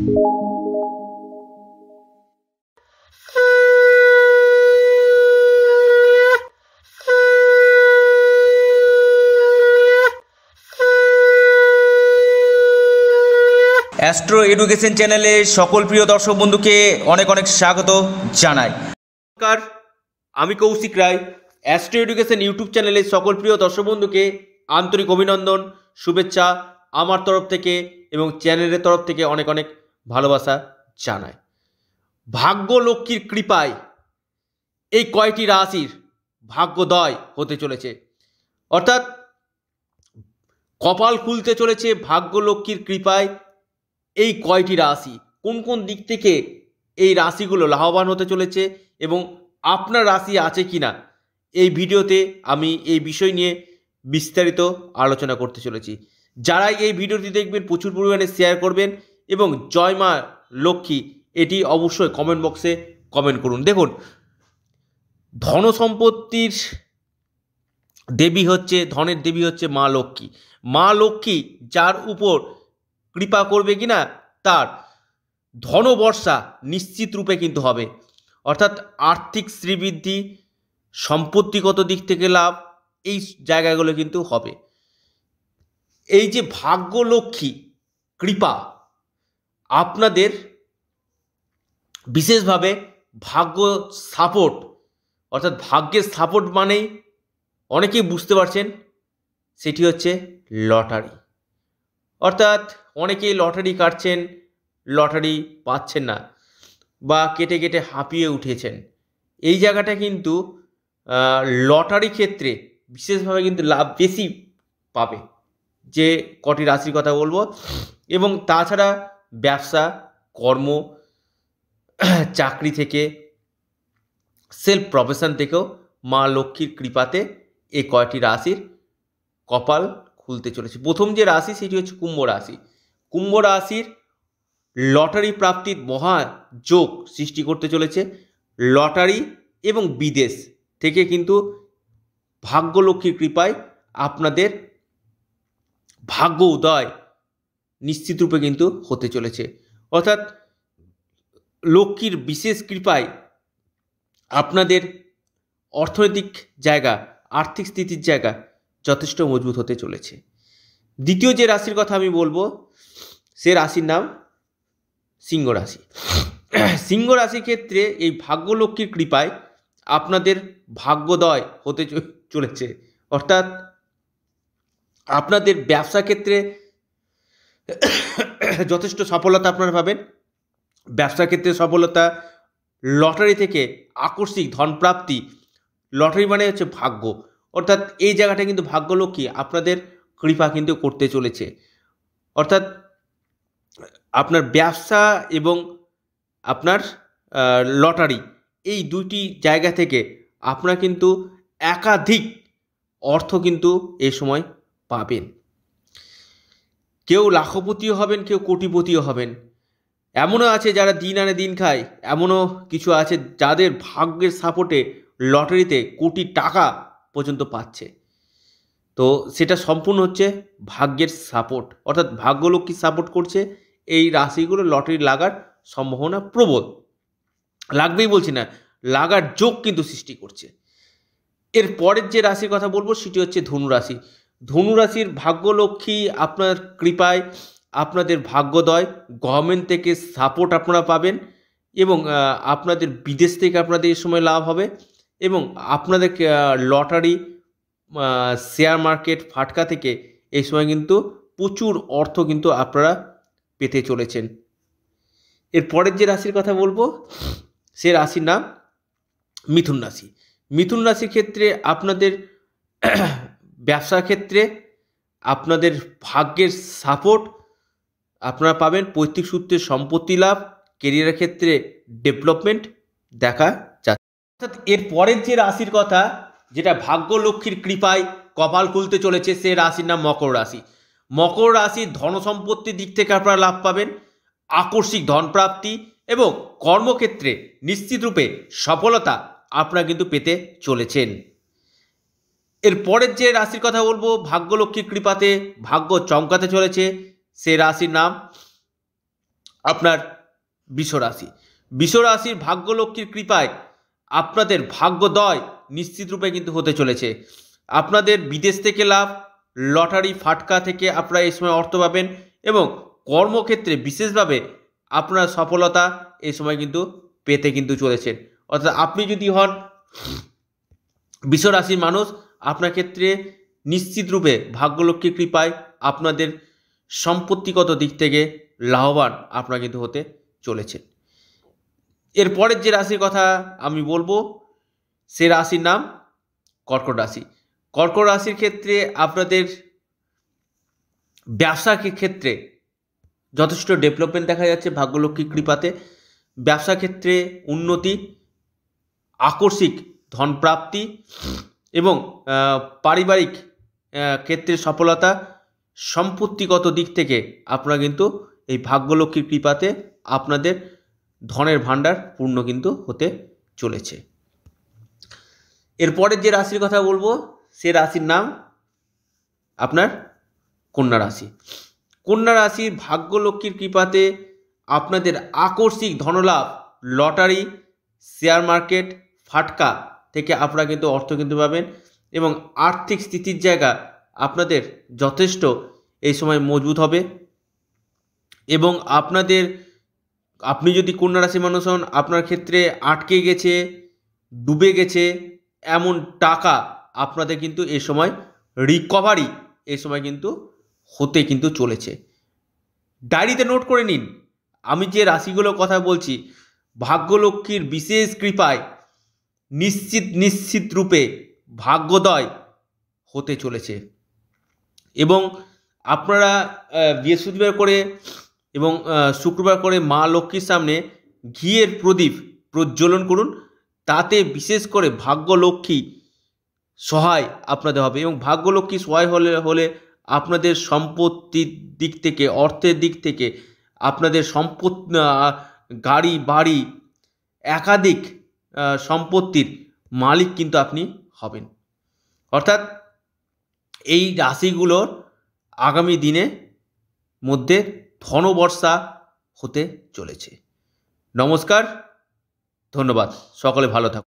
astro education চ্যানেলে সকল প্রিয় দর্শক বন্ধুকে অনেক অনেক স্বাগত জানাই নমস্কার আমি Koushik Roy astro education YouTube চ্যানেলে সকল প্রিয় দর্শক বন্ধুকে আন্তরিক অভিনন্দন শুভেচ্ছা আমার তরফ থেকে এবং চ্যানেলের তরফ থেকে অনেক অনেক ভালোবাসা জানায় ভাগ্য লক্ষ্মীর কৃপায় এই কয়টি রাশির ভাগ্যদয় হতে চলেছে অর্থাৎ কপাল খুলতে চলেছে ভাগ্য লক্ষ্মীর কৃপায় এই কয়টি রাশি কোন কোন দিক থেকে এই রাশিগুলো লাভবান হতে চলেছে এবং আপনার রাশি আছে কি না এই ভিডিওতে আমি এই বিষয় নিয়ে বিস্তারিত আলোচনা করতে চলেছি যারা এই ভিডিওটি দেখবেন প্রচুর পরিমাণে শেয়ার করবেন এবং জয় মা লক্ষ্মী এটি অবশ্যই কমেন্ট বক্সে কমেন্ট করুন দেখুন ধন সম্পত্তির দেবী হচ্ছে ধনের দেবী হচ্ছে মা লক্ষ্মী মা লক্ষ্মী যার উপর কৃপা করবে কি না তার ধনবর্ষা নিশ্চিত রূপে কিন্তু হবে অর্থাৎ আর্থিক শ্রীবৃদ্ধি সম্পত্তিগত দিক থেকে লাভ এই জায়গাগুলো কিন্তু হবে এই যে ভাগ্য লক্ষ্মী কৃপা আপনাদের বিশেষভাবে ভাগ্য সাপোর্ট অর্থাৎ ভাগ্যের সাপোর্ট মানেই অনেকেই বুঝতে পারছেন সেটি হচ্ছে লটারি অর্থাৎ অনেকেই লটারি কাটছেন লটারি পাচ্ছেন না বা কেটে কেটে হাঁপিয়ে উঠেছেন এই জায়গাটা কিন্তু লটারি ক্ষেত্রে বিশেষভাবে কিন্তু লাভ বেশি পাবে যে কটি রাশির কথা বলবো এবং তাছাড়া ব্যবসা কর্ম চাকরি থেকে সেলফ প্রফেশন থেকেও মা লক্ষ্মীর কৃপাতে এই কয়টি রাশির কপাল খুলতে চলেছে প্রথম যে রাশি সেটি হচ্ছে কুম্ভ রাশি কুম্ভ রাশির লটারি প্রাপ্তির মহা যোগ সৃষ্টি করতে চলেছে লটারি এবং বিদেশ থেকে কিন্তু ভাগ্য লক্ষ্মীর কৃপায় আপনাদের ভাগ্য উদয় নিশ্চিতরূপে কিন্তু হতে চলেছে অর্থাৎ লক্ষ্মীর বিশেষ কৃপায় আপনাদের অর্থনৈতিক জায়গা আর্থিক স্থিতির জায়গা যথেষ্ট মজবুত হতে চলেছে দ্বিতীয় যে রাশির কথা আমি বলবো সে রাশির নাম সিংহ রাশি সিংহ রাশির ক্ষেত্রে এই ভাগ্যলক্ষ্মীর কৃপায় আপনাদের ভাগ্যোদয় হতে চলেছে অর্থাৎ আপনাদের ব্যবসা ক্ষেত্রে যথেষ্ট সফলতা আপনারা পাবেন ব্যবসার ক্ষেত্রে সফলতা লটারি থেকে আকস্মিক ধনপ্রাপ্তি লটারি মানে হচ্ছে ভাগ্য অর্থাৎ এই জায়গাটা কিন্তু ভাগ্যলক্ষ্মী আপনাদের কৃপা কিন্তু করতে চলেছে অর্থাৎ আপনার ব্যবসা এবং আপনার লটারি এই দুইটি জায়গা থেকে আপনারা কিন্তু একাধিক অর্থ কিন্তু এ সময় পাবেন কেউ লাখপতিও হবেন কেউ কোটিপতিও হবেন এমনও আছে যারা দিন আনে দিন খায় এমনও কিছু আছে যাদের ভাগ্যের সাপোর্টে লটারিতে কোটি টাকা পর্যন্ত পাচ্ছে তো সেটা সম্পূর্ণ হচ্ছে ভাগ্যের সাপোর্ট অর্থাৎ ভাগ্যলক্ষ্মী সাপোর্ট করছে এই রাশিগুলো লটারি লাগার সম্ভাবনা প্রবল লাগবেই বলছি না লাগার যোগ কিন্তু সৃষ্টি করছে এর পরের যে রাশির কথা বলবো সেটি হচ্ছে ধনু রাশি ধনুরাশির ভাগ্যলক্ষ্মী আপনার কৃপায় আপনাদের ভাগ্যদয় গভর্নমেন্ট থেকে সাপোর্ট আপনারা পাবেন এবং আপনাদের বিদেশ থেকে আপনাদের এই সময় লাভ হবে এবং আপনাদের লটারি শেয়ার মার্কেট ফাটকা থেকে এই সময় কিন্তু প্রচুর অর্থ কিন্তু আপনারা পেতে চলেছেন এর পরের যে রাশির কথা বলবো সে রাশির নাম মিথুন রাশি মিথুন রাশির ক্ষেত্রে আপনাদের ব্যবসার ক্ষেত্রে আপনাদের ভাগ্যের সাপোর্ট আপনারা পাবেন পৈতৃক সূত্রে সম্পত্তি লাভ কেরিয়ারের ক্ষেত্রে ডেভেলপমেন্ট দেখা যাচ্ছে অর্থাৎ এর পরের যে রাশির কথা যেটা ভাগ্যলক্ষ্মীর কৃপায় কপাল খুলতে চলেছে সে রাশির নাম মকর রাশি মকর রাশির সম্পত্তির দিক থেকে আপনারা লাভ পাবেন আকস্মিক ধনপ্রাপ্তি এবং কর্মক্ষেত্রে নিশ্চিতরূপে সফলতা আপনারা কিন্তু পেতে চলেছেন এর পরের যে রাশির কথা বলবো ভাগ্যলক্ষ্মীর কৃপাতে ভাগ্য চমকাতে চলেছে সে রাশির নাম আপনার রাশির ভাগ্য ভাগ্যলক্ষ্মীর কৃপায় আপনাদের ভাগ্যদয় নিশ্চিতরূপে কিন্তু হতে চলেছে আপনাদের বিদেশ থেকে লাভ লটারি ফাটকা থেকে আপনারা এই সময় অর্থ পাবেন এবং কর্মক্ষেত্রে বিশেষভাবে আপনার সফলতা এই সময় কিন্তু পেতে কিন্তু চলেছেন অর্থাৎ আপনি যদি হন বিশ্বরাশির মানুষ আপনার ক্ষেত্রে নিশ্চিতরূপে ভাগ্যলক্ষ্মীর কৃপায় আপনাদের সম্পত্তিগত দিক থেকে লাভবান আপনার কিন্তু হতে চলেছেন এরপরের যে রাশির কথা আমি বলবো সে রাশির নাম কর্কট রাশি কর্কট রাশির ক্ষেত্রে আপনাদের ব্যবসা ক্ষেত্রে যথেষ্ট ডেভেলপমেন্ট দেখা যাচ্ছে ভাগ্যলক্ষ্মীর কৃপাতে ব্যবসা ক্ষেত্রে উন্নতি আকস্মিক ধনপ্রাপ্তি এবং পারিবারিক ক্ষেত্রে সফলতা সম্পত্তিগত দিক থেকে আপনারা কিন্তু এই ভাগ্যলক্ষ্মীর কৃপাতে আপনাদের ধনের ভাণ্ডার পূর্ণ কিন্তু হতে চলেছে এরপরের যে রাশির কথা বলবো সে রাশির নাম আপনার কন্যা রাশি কন্যা রাশির ভাগ্যলক্ষ্মীর কৃপাতে আপনাদের আকস্মিক ধনলাভ লটারি শেয়ার মার্কেট ফাটকা থেকে আপনারা কিন্তু অর্থ কিন্তু পাবেন এবং আর্থিক স্থিতির জায়গা আপনাদের যথেষ্ট এই সময় মজবুত হবে এবং আপনাদের আপনি যদি কন্যা রাশি মানুষ হন আপনার ক্ষেত্রে আটকে গেছে ডুবে গেছে এমন টাকা আপনাদের কিন্তু এ সময় রিকভারি এ সময় কিন্তু হতে কিন্তু চলেছে ডায়েরিতে নোট করে নিন আমি যে রাশিগুলোর কথা বলছি ভাগ্যলক্ষ্মীর বিশেষ কৃপায় নিশ্চিত নিশ্চিত রূপে ভাগ্যোদয় হতে চলেছে এবং আপনারা বৃহস্পতিবার করে এবং শুক্রবার করে মা লক্ষ্মীর সামনে ঘিয়ের প্রদীপ প্রজ্বলন করুন তাতে বিশেষ করে ভাগ্যলক্ষ্মী সহায় আপনাদের হবে এবং ভাগ্যলক্ষ্মী সহায় হলে হলে আপনাদের সম্পত্তির দিক থেকে অর্থের দিক থেকে আপনাদের সম্পত্তি গাড়ি বাড়ি একাধিক সম্পত্তির মালিক কিন্তু আপনি হবেন অর্থাৎ এই রাশিগুলোর আগামী দিনে মধ্যে ধনবর্ষা হতে চলেছে নমস্কার ধন্যবাদ সকলে ভালো থাকুন